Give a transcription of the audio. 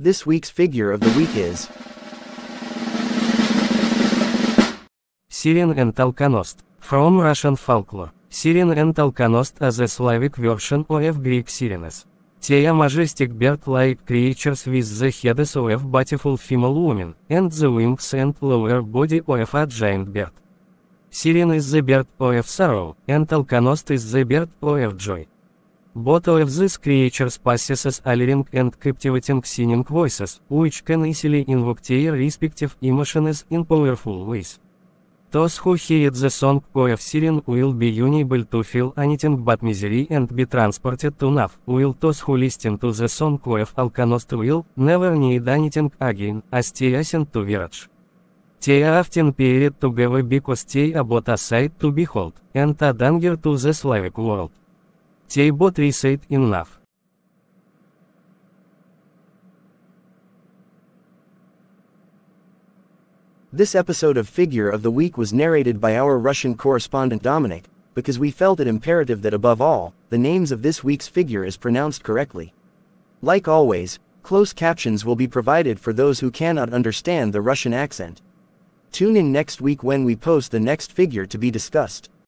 This week's figure of the week is Syrian and Alkanost, from Russian folklore. Syrian and Alkanost as a Slavic version of Greek Sirenes. They are majestic bird-like creatures with the heads of beautiful female women, and the wings and lower body of a giant bird. Syrian is the bird of sorrow, and Alkanost is the bird of joy. Both of these creatures possesses alluring and captivating singing voices, which can easily invoke their respective emotions in powerful ways. Those who hear the song Koi of Siren will be unable to feel anything but misery and be transported to Nav, while those who listen to the song Koi of Alkanost will never need anything again, as they ascend to Viraj. They are often paired together because they are both a sight to behold, and a danger to the Slavic world. J-Bot Reset in Love. This episode of Figure of the Week was narrated by our Russian correspondent Dominic, because we felt it imperative that above all, the names of this week's figure is pronounced correctly. Like always, closed captions will be provided for those who cannot understand the Russian accent. Tune in next week when we post the next figure to be discussed.